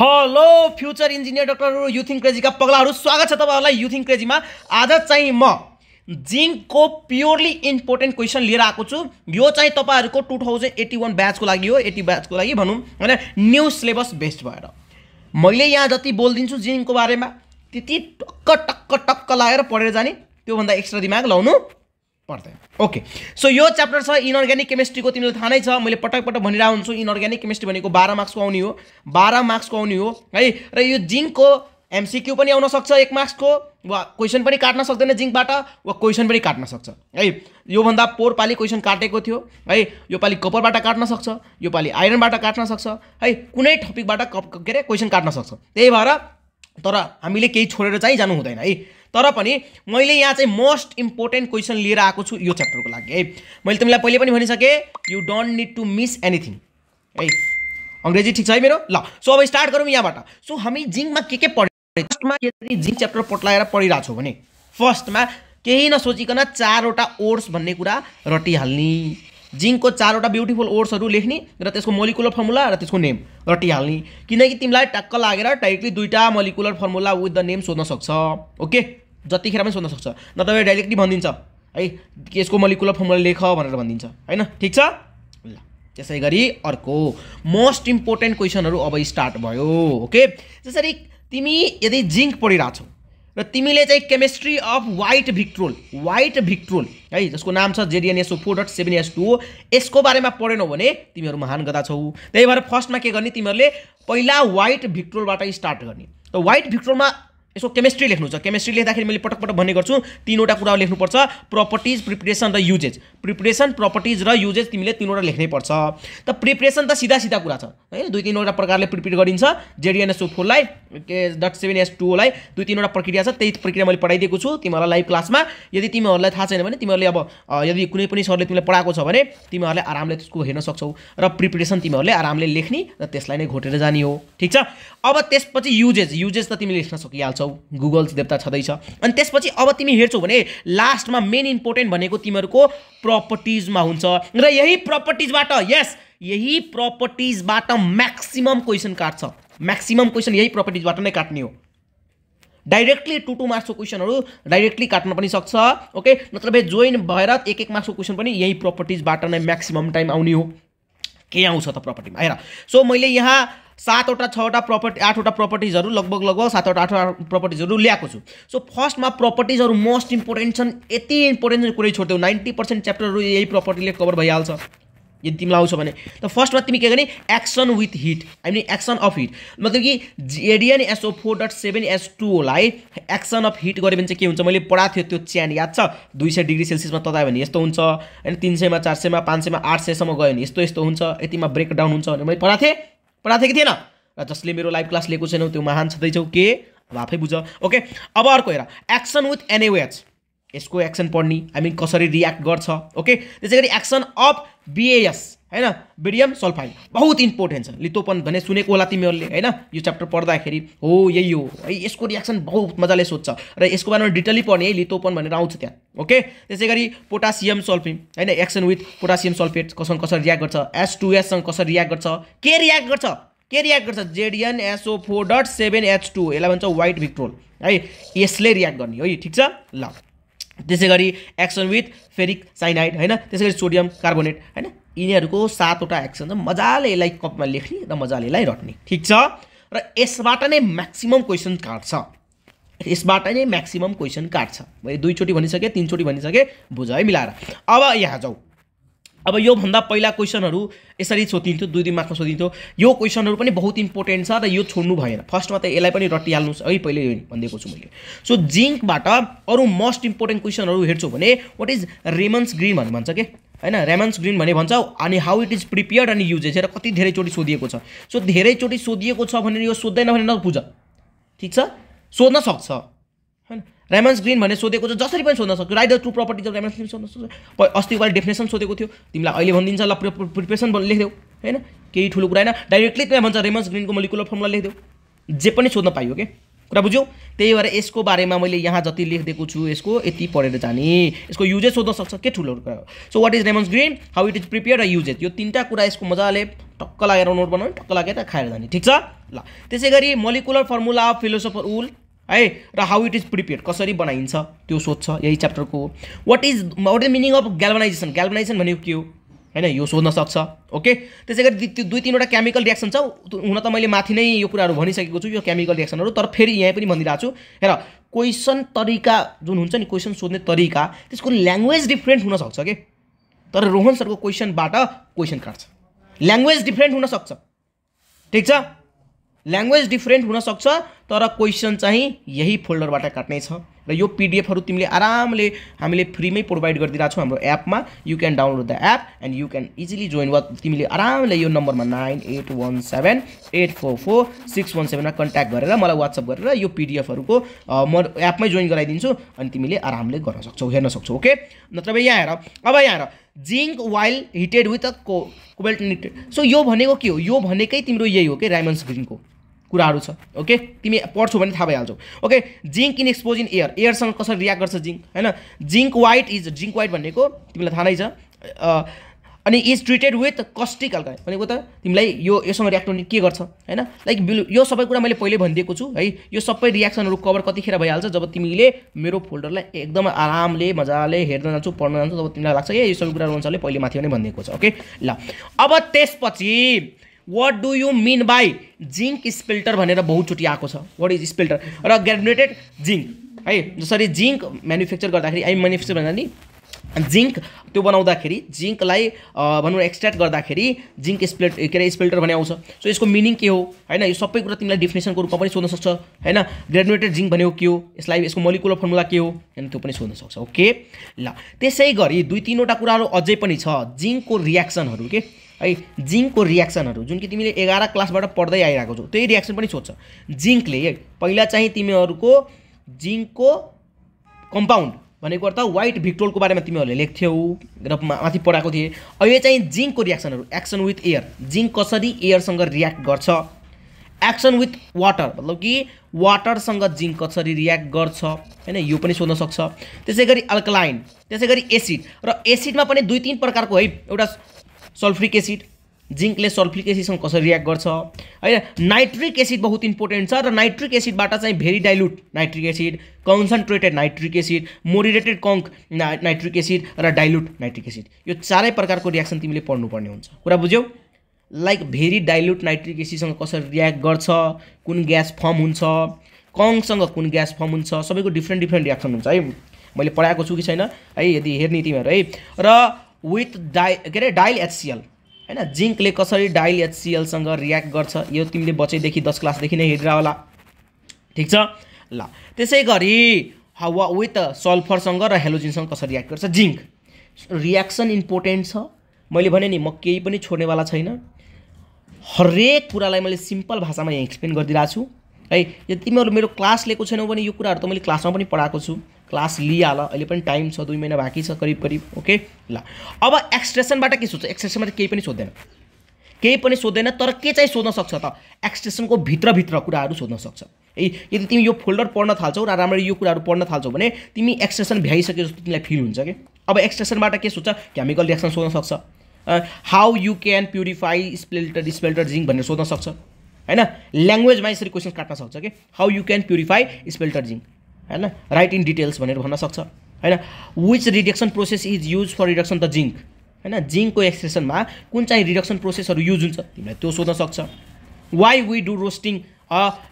hello future engineer डक्टरहरू युथिङ क्रेजीका पगलाहरू स्वागत छ तपाईँहरूलाई युथिङ क्रेजीमा आज चाहिँ म जिङ्कको प्योरली इम्पोर्टेन्ट क्वेसन लिएर आएको छु यो चाहिँ तपाईँहरूको टु थाउजन्ड एट्टी वान ब्याचको लागि हो एट्टी ब्याचको लागि भनौँ होइन न्यू सिलेबस बेस्ट भएर मैले यहाँ जति बोलिदिन्छु जिङ्कको बारेमा त्यति टक्क टक्क टक्क लागेर पढेर जाने त्योभन्दा एक्स्ट्रा दिमाग लाउनु पर्दैन ओके सो यो च्याप्टर छ इनअर्ग्यानिक केमिस्ट्रीको तिमीलाई थाहा नै छ मैले पटक पटक भनिरहेको हुन्छु इनअर्ग्यानिक केमिस्ट्री भनेको बाह्र मार्क्सको आउने हो बाह्र मार्क्सको आउने हो है र यो जिङ्कको एमसिक्यू पनि आउन सक्छ एक मार्क्सको वा क्वेसन पनि काट्न सक्दैन जिङ्कबाट वा क्वेसन पनि काट्न सक्छ है योभन्दा पोहोर पालि क्वेसन काटेको थियो है यो पालि कपरबाट काट्न सक्छ यो पालि आइरनबाट काट्न सक्छ है कुनै टपिकबाट कप के अरे क्वेसन काट्न सक्छ त्यही भएर तर हामीले केही छोडेर चाहिँ जानु हुँदैन है तर पनि मैले यहाँ चाहिँ मोस्ट इम्पोर्टेन्ट क्वेसन लिएर आएको छु यो च्याप्टरको लागि है मैले तिमीलाई पहिले पनि भनिसकेँ you don't need to miss anything है अङ्ग्रेजी ठिक छ है मेरो ल सो अब स्टार्ट गरौँ यहाँबाट सो हामी जिङमा के के पढ्यो फर्स्टमा यदि जिङ च्याप्टर पट्लाएर पढिरहेको छौँ भने फर्स्टमा केही नसोचिकन चारवटा ओड्स भन्ने कुरा रटिहाल्ने जिङ्कको चारवटा ब्युटिफुल ओर्सहरू लेख्ने र त्यसको मोलिकुलर फर्मुला र त्यसको नेम रटिहाल्ने किनकि तिमीलाई टक्क लागेर डाइरेक्टली दुईवटा molecular formula with the name सोध्न सक्छ ओके जतिखेर पनि सोध्न सक्छ न तपाईँ डाइरेक्टली भनिदिन्छ है यसको मलिकुलर फर्मुला लेख भनेर भनिदिन्छ होइन ठिक छ ल त्यसै गरी अर्को मोस्ट इम्पोर्टेन्ट क्वेसनहरू अब स्टार्ट भयो ओके जसरी तिमी यदि जिङ्क पढिरहेछौ र तिमीले चाहिँ chemistry of white vitriol white vitriol है जसको नाम छ ZNSO four dot seven S two हो यसको बारेमा पढेनौ भने तिमीहरू महान गदा छौ त्यही भएर फर्स्टमा के गर्ने तिमीहरूले पहिला वाइट भिक्ट्रोलबाट स्टार्ट गर्ने त वाइट भिक्ट्रोलमा यसको केमिस्ट्री लेख्नु छ केमिस्ट्री लेख्दाखेरि मैले पटक पटक भन्ने गर्छु तिनवटा कुरा लेख्नुपर्छ प्रपर्टिज प्रिपरेसन र युजेज प्रिपरेसन प्रपर्टिज र युजेज तिमीले तिनवटा लेख्नै पर्छ त प्रिपरेसन त सिधा सिधा कुरा छ है दुई तिनवटा प्रकारले प्रिपेयर गरिन्छ जेडिएनएसओ फोरलाई के डट सेभेन एस टूलाई दुई तिनवटा प्रक्रिया छ त्यही प्रक्रिया मैले पढाइदिएको छु तिमीहरूलाई लाइभ क्लासमा यदि तिमीहरूलाई थाहा छैन भने तिमीहरूले अब यदि कुनै पनि सरले तिमीलाई पढाएको छ भने तिमीहरूले आरामले त्यसको हेर्न सक्छौ र प्रिपरेसन तिमीहरूले आरामले लेख्ने र त्यसलाई नै घोटेर जाने हो ठिक छ अब त्यसपछि युजेज युजेज त तिमीले लेख्न सकिहाल्छौ छौ गुगल देवता छँदैछ अनि त्यसपछि अब तिमी हेर्छौ भने लास्टमा मेन इम्पोर्टेन्ट भनेको तिमीहरूको प्रपर्टिजमा हुन्छ र यही प्रपर्टिजबाट यस यही प्रपर्टिजबाट म्याक्सिमम् क्वेसन काट्छ म्याक्सिमम् क्वेसन यही प्रपर्टिजबाट नै काट्ने हो डाइरेक्टली टु टू मार्क्सको क्वेसनहरू डाइरेक्टली काट्न पनि सक्छ ओके नत्र भए जोइन भएर एक एक मार्क्सको क्वेसन पनि यही प्रपर्टिजबाट नै म्याक्सिमम् टाइम आउने हो के आउँछ त प्रपर्टीमा हेर सो मैले यहाँ सातवटा छवटा प्रपर्टी आठवटा प्रपर्टिजहरू लगभग लगभग सातवटा आठवटा प्रपर्टिजहरू ल्याएको छु सो फर्स्टमा प्रपर्टिजहरू मोस्ट इम्पोर्टेन्ट छन् यति इम्पोर्टेन्ट छन् कुरै छोड्देऊ नाइन्टी पर्सेन्ट च्याप्टरहरू यही प्रपर्टीले कभर भइहाल्छ यदि तिमीलाई आउँछ भने त फर्स्टमा तिमी के गर्ने action with heat I mean action of heat मतलब कि ZN SO four dot seven S टूलाई एक्सन अफ हिट गऱ्यो भने चाहिँ के हुन्छ मैले पढाएको थियो त्यो च्यान याद छ दुई सय डिग्री सेल्सियसमा तताए भने यस्तो हुन्छ होइन तिन सयमा चार सयमा पाँच सयमा आठ सयसम्म गयो भने यस्तो यस्तो हुन्छ यतिमा ब्रेकडाउन हुन्छ भने मैले पढाएको थिएँ पढाएको थिएँ थिएन र जसले मेरो लाइभ क्लास लिएको छैनौ त्यो महान छँदैछौ के अब आफै बुझ ओके अब अर्को हेर एक्सन विथ एनएवेच यसको एक्सन पढ्ने आई मिन कसरी रियाक्ट गर्छ ओके त्यसै गरी एक्सन अफ बिएएस होइन बिडियम सल्फाइड बहुत इम्पोर्टेन्ट छ लितोपन भने सुनेको होला तिमीहरूले होइन यो च्याप्टर पढ्दाखेरि हो यही हो है यसको रियाक्सन बहुत मजाले सोध्छ र यसको बारेमा डिटेली पढ्ने है लितोपन भनेर आउँछ त्यहाँ ओके त्यसै गरी पोटासियम सल्फिम होइन एक्सन विथ पोटासियम सल्फेट कसँग कसरी रियाक्ट गर्छ एस टु एससँग कसरी रियाक्ट गर्छ के रियाक्ट गर्छ के रियाक्ट गर्छ ZN SO four dot seven H two यसलाई भन्छ वाइट भिक्ट्रोल है यसले रियाक्ट गर्ने है ठिक छ ल त्यसै गरी एक्सन विथ फेरिक साइनाइड होइन त्यसै गरी सोडियम कार्बोनेट होइन यिनीहरूको सातवटा एक्सन चाहिँ मजाले यसलाई कपमा लेख्ने र मजाले यसलाई रट्ने ठिक छ र यसबाट नै म्याक्सिमम् क्वेसन काट्छ यसबाट नै म्याक्सिमम् क्वेसन काट्छ मैले दुईचोटि भनिसकेँ तिनचोटि भनिसकेँ बुझ है मिलाएर अब यहाँ जाउँ अब योभन्दा पहिला क्वेसनहरू यसरी सोधिन्थ्यो दुई दुई मार्क्समा सोधिन्थ्यो यो क्वेसनहरू पनि बहुत इम्पोर्टेन्ट छ र यो छोड्नु भएन फर्स्टमा त यसलाई पनि रटिहाल्नुहोस् है पहिले भनिदिएको छु मैले सो जिङ्कबाट अरू मोस्ट इम्पोर्टेन्ट क्वेसनहरू हेर्छु भने वाट इज रेमन्स ग्रिन भन्नु भन्छ के होइन रेमन्स ग्रिन भने भन्छ अनि हाउ इट इज प्रिपेयर्ड अनि युजेज हेर कति धेरैचोटि सोधिएको छ सो धेरैचोटि सोधिएको छ भने यो सोध्दैन भने नबुझ ठिक छ सोध्न सक्छ होइन रेमन्स ग्रिन भने सोधेको छ जसरी पनि सोध्न सक्छ write the two properties of Rinmann's green सोध्न सक्छ अस्ति वाला डेफिनेसन सोधेको थियो तिमीलाई अहिले भनिदिन्छ ल प्रिपरेसन लेख्यौ होइन केही ठुलो कुरा होइन डाइरेक्टली त्यहाँ भन्छ रेमान्स ग्रिनको मलिकुलर फर्मुला लेख्यौ जे पनि सोध्न पाइयो क्या कुरा बुझ्यौ त्यही भएर यसको बारेमा मैले यहाँ जति लेखिदिएको छु यसको यति पढेर जाने यसको युजेज सोध्न सक्छ के ठुलो so what is Rinmann's green how it is prepare a uses यो तिनवटा कुरा यसको मजाले टक्क लागेर नोट बनाउने टक्क लागेर खाएर जाने ठिक छ ल त्यसै गरी molecular formula of philosopher wool है र हाउ इट इज प्रिपेयर कसरी बनाइन्छ त्यो सोध्छ यही च्याप्टरको what is what is meaning of galvanisation galvanisation भनेको के हो होइन यो सोध्न सक्छ ओके त्यसै गरी दुई तिनवटा केमिकल रियाक्सन छ हुन त मैले माथि नै यो कुराहरू भनिसकेको छु यो केमिकल रियाक्सनहरू तर फेरि यहीँ पनि भनिरहेको छु हेर क्वेसन तरिका जुन हुन्छ नि क्वेसन सोध्ने तरिका त्यसको ल्याङ्ग्वेज डिफ्रेन्ट हुनसक्छ कि तर रोहन सरको क्वेसनबाट क्वेसन काट्छ ल्याङ्ग्वेज डिफ्रेन्ट हुनसक्छ ठिक छ ल्याङ्ग्वेज डिफ्रेन्ट हुनसक्छ तर क्वेसन चाहिँ यही फोल्डरबाट काट्ने छ र यो पिडिएफहरू तिमीले आरामले हामीले फ्रीमै प्रोभाइड गरिदिरहेको छौँ हाम्रो एपमा you can download the app and you can easily join वा तिमीले आरामले यो नम्बरमा nine eight one seven eight four four six one सेभेनमा कन्ट्याक्ट गरेर मलाई वाट्सएप गरेर यो पिडिएफहरूको म एपमै जोइन गराइदिन्छु अनि तिमीले आरामले गर्न सक्छौ हेर्न सक्छौ ओके नत्र यहाँ हेर अब यहाँ हेर zinc while heated with a को कोबेल्ट निटेड सो यो भनेको के हो यो भनेकै तिम्रो यही हो कि राइमन्स ग्रिनको कुराहरू छ ओके तिमी पढ्छौ भने थाहा भइहाल्छौ okay zinc in expose in air एयरसँग कसरी रियाक्ट गर्छ जिङ्क होइन zinc white is zinc white भनेको तिमीलाई थाहा नै छ अनि इज ट्रिटेड विथ कस्टिक हल्का भनेको त तिमीलाई यो योसँग रियाक्ट हुने के गर्छ होइन लाइक बिलु यो सबै कुरा मैले पहिल्यै भनिदिएको छु है यो सबै रियाक्सनहरू कभर कतिखेर भइहाल्छ जब तिमीले मेरो फोल्डरलाई एकदम आरामले मजाले हेर्न जान्छौ पढ्न जान्छौ तब तिमीलाई लाग्छ ए यो सबै कुरा रोन्सले पहिले माथि नै भनिदिएको छ ओके ल अब त्यसपछि what do you mean by zinc spelter भनेर बहुचोटि आएको छ वाट इज स्पिल्टर र ग्रेजुएटेड जिङ्क है जसरी जिङ्क म्यानुफ्याक्चर गर्दाखेरि आई म्यानुफ्याक्चर भन्दा नि जिङ्क त्यो बनाउँदाखेरि जिङ्कलाई भनौँ एक्सट्र्याक्ट गर्दाखेरि जिङ्क स्प्लेट के अरे स्पिल्टर भने आउँछ सो यसको मिनिङ के हो होइन यो सबै कुरा तिमीलाई डिफिनेसनको रूपमा पनि सोध्न सक्छ होइन ग्रेजुएटेड जिङ्क भनेको के हो यसलाई यसको मलिकुलर फर्मुला के हो होइन त्यो पनि सोध्न सक्छ ओके ल त्यसै गरी दुई तिनवटा कुराहरू अझै पनि छ जिङ्कको रियाक्सनहरू के है जिङ्कको रियाक्सनहरू जुन कि तिमीले एघार क्लासबाट पढ्दै आइरहेको छौ त्यही रियाक्सन पनि सोध्छ जिङ्कले पहिला चाहिँ तिमीहरूको जिङ्कको कम्पाउन्ड भनेको अर्थ वाइट भिक्टोलको बारेमा तिमीहरूले लेख्थ्यौ र माथि पढाएको थिए अहिले चाहिँ जिङ्कको रियाक्सनहरू एक्सन विथ एयर जिङ्क कसरी एयरसँग रियाक्ट गर्छ एक्सन विथ वाटर मतलब कि वाटरसँग जिङ्क कसरी रियाक्ट गर्छ होइन यो पनि सोध्न सक्छ त्यसै गरी अल्कलाइन त्यसै गरी एसिड र एसिडमा पनि दुई तिन प्रकारको है एउटा सल्फ्रिक एसिड जिङ्कले सल्फ्रिक एसिडसँग कसरी रियाक्ट गर्छ होइन नाइट्रिक एसिड बहुत इम्पोर्टेन्ट छ र नाइट्रिक एसिडबाट चाहिँ very dilute nitric acid concentrated nitric acid moderated conc nitric acid र डाइल्युट नाइट्रिक एसिड यो चारै प्रकारको रियाक्सन तिमीले पढ्नुपर्ने हुन्छ कुरा बुझ्यौ लाइक भेरी डाइल्युट नाइट्रिक एसिडसँग कसरी रियाक्ट गर्छ कुन ग्यास फर्म हुन्छ कङ्कसँग कुन ग्यास फर्म हुन्छ सबैको डिफ्रेन्ट डिफ्रेन्ट रियाक्सन हुन्छ है मैले पढाएको छु कि छैन है यदि हेर्ने तिमीहरू है र विथ डाइ के अरे डाइल एचसिएल होइन जिङ्कले कसरी डाइल एचसिएलसँग रियाक्ट गर्छ यो तिमीले बचैदेखि दस क्लासदेखि नै हेरेर होला ठिक छ ल त्यसै गरी हावा विथ सल्फरसँग र हेलोजिनसँग कसरी रियाक्ट गर्छ जिङ्क रियाक्सन इम्पोर्टेन्ट छ मैले भने नि म केही पनि छोड्नेवाला छैन हरेक कुरालाई मैले सिम्पल भाषामा यहाँ एक्सप्लेन गरिदिरहेको छु है यदि तिमीहरू मेरो क्लास लिएको छैनौ भने यो कुराहरू त मैले क्लासमा पनि पढाएको छु क्लास लिइहाल अहिले पनि टाइम छ दुई महिना बाँकी छ करिब करिब ओके ल अब एक्सट्रेसनबाट के सोध्छ एक्सट्रेसनबाट केही पनि सोध्दैन केही पनि सोध्दैन तर के चाहिँ सोध्न सक्छ त एक्सट्रेसनको भित्रभित्र कुराहरू सोध्न सक्छ है यदि तिमी यो फोल्डर पढ्न थाल्छौ र राम्ररी यो कुराहरू पढ्न थाल्छौ भने तिमी एक्सट्रेसन भ्याइसके जस्तो तिमीलाई फिल हुन्छ कि अब एक्सट्रेसनबाट के सोध्छ केमिकल रिएक्सन सोध्न सक्छ how you can purify spelter spelter zinc भनेर सोध्न सक्छ होइन ल्याङ्ग्वेजमा यसरी क्वेसन्स काट्न सक्छ कि how you can purify spelter zinc होइन राइट इन डिटेल्स भनेर भन्न सक्छ होइन which reduction process is use for reduction the zinc होइन जिङ्कको एक्सप्रेसनमा कुन चाहिँ रिडक्सन प्रोसेसहरू युज हुन्छ तिमीलाई त्यो सोध्न सक्छ why we do roasting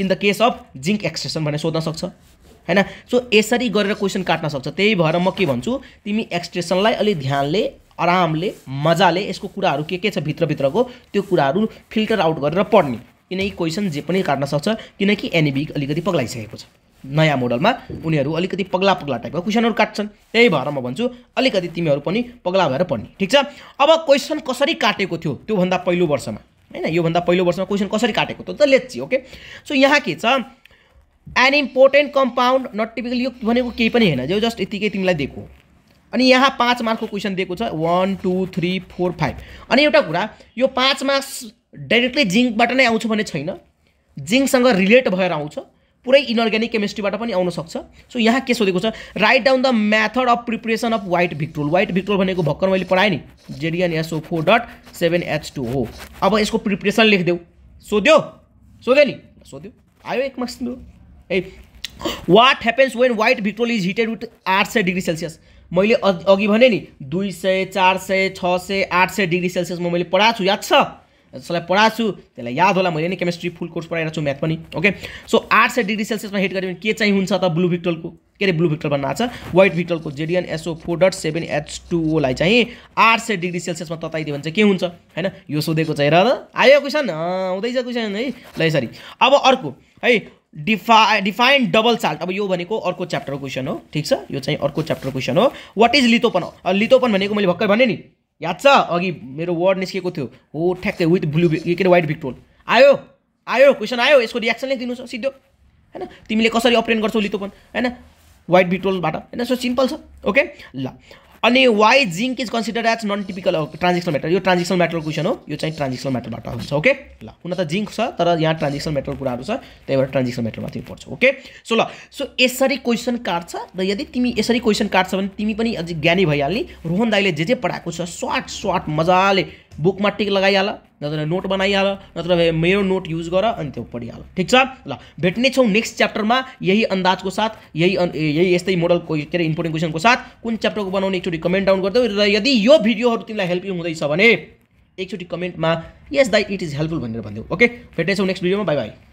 in the case of zinc expression भनेर सोध्न सक्छ होइन सो यसरी गरेर क्वेसन काट्न सक्छ त्यही भएर म के भन्छु तिमी एक्सप्रेसनलाई अलिक ध्यानले आरामले मजाले यसको कुराहरू के के छ भित्रभित्रको त्यो कुराहरू फिल्टर आउट गरेर पढ्ने किनकि क्वेसन जे पनि काट्न सक्छ किनकि एनिबी अलिकति पग्लाइसकेको छ नयाँ मोडलमा उनीहरू अलिकति पग्ला पग्ला टाइपको क्वेसनहरू काट्छन् त्यही भएर म भन्छु अलिकति तिमीहरू पनि पग्ला भएर पढ्ने ठिक छ अब क्वेसन कसरी काटेको थियो त्योभन्दा पहिलो वर्षमा होइन योभन्दा पहिलो वर्षमा क्वेसन कसरी काटेको थियो त लेची ओके सो यहाँ के छ an important compound not typical युक्त भनेको केही पनि होइन जो जस्ट यतिकै तिमीलाई दिएको अनि यहाँ पाँच मार्कको क्वेसन दिएको छ one two three four five अनि एउटा कुरा यो पाँच मार्क्स डाइरेक्टली जिङ्कबाट नै आउँछ भने छैन जिङ्कसँग रिलेट भएर आउँछ पुरै इनअर्ग्यानिक केमिस्ट्रीबाट पनि आउन सक्छ सो यहाँ के सोधेको छ right down the method of preparation of white vitriol white vitriol भनेको भर्खर मैले पढाएँ नि Z N SO four dot seven H two हो अब यसको प्रिपरेसन लेखिदेऊ सोध्यो सोध्यो नि सोध्यो आयो एक मार्क्स दियो ए what happens when white vitriol is heated with आठ सय डिग्री सेल्सियस मैले अघि भने नि दुई सय चार सय छ सय आठ सय डिग्री सेल्सियसमा मैले पढाएको छु याद छ जसलाई पढाएको छु त्यसलाई याद होला मैले नि केमिस्ट्री फुल कोर्स पढाइरहेको छु म्याथ पनि ओके सो आठ सय डिग्री सेल्सियसमा हिट गऱ्यो भने के चाहिँ हुन्छ त ब्लु भिक्टलको के अरे ब्लु भिक्टल भन्नु आएको छ व्हाइट भिक्टलको Z N SO four dot seven H टूलाई चाहिँ आठ सय डिग्री सेल्सियसमा तताइदियो भने चाहिँ के हुन्छ होइन यो सोधेको चाहिँ र आयो क्वेसन हुँदैछ क्वेसन है ल यसरी अब अर्को है डिफा डिफाइन डबल साल्ट अब यो भनेको अर्को च्याप्टरको क्वेसन हो ठिक छ यो चाहिँ अर्को च्याप्टरको क्वेसन हो वाट इज लितोपन लितोपन भनेको मैले भर्खर भनेँ नि याद छ अघि मेरो वर्ड निस्केको थियो हो ठ्याक्कै विथ ब्लु के अरे वाइट भिक्टोन आयो आयो क्वेसन आयो यसको रियाक्सन नै दिनुहोस् सिधो होइन तिमीले कसरी अप्रेन गर्छौ लितोपन होइन वाइट भिक्टोलबाट होइन सो सिम्पल छ ओके ल अनि why zinc is consider as non typical transition metal यो ट्रान्जेक्सन म्याटरको क्वेसन हो यो चाहिँ ट्रान्जेक्सन म्याटरबाट आउँछ ओके ल हुन त जिङ्क छ तर यहाँ ट्रान्जेक्सन म्याटरको कुराहरू छ त्यही भएर ट्रान्जेक्सन मात्रै पर्छ ओके सो ल सो यसरी क्वेसन काट्छ र यदि तिमी यसरी क्वेसन काट्छ भने तिमी पनि अझै ज्ञानी भइहाल्ने रोहन दाईले जे जे पढाएको छ सर्ट सर्ट मजाले बुक माटिक लगाई हाल तो नोट बनाई हाल तो मेरे नोट यूज कर अंत पढ़ी हाल ठीक है ल भेट्नेछौँ नेक्स्ट में यही को साथ यही अं, यही ये मोडल को इंपोर्टेंट क्वेश्चन को साथ चैप्टर को बनाने एकचोटी कमेंट डाउन कर र यदि यह भिडियो तुम्हें हेल्पफुल होते एकचोटी कमेंट में यस दाई इट इज हेल्पफुल भनेर भनिदियो ओके में नेक्स्ट बाय बाई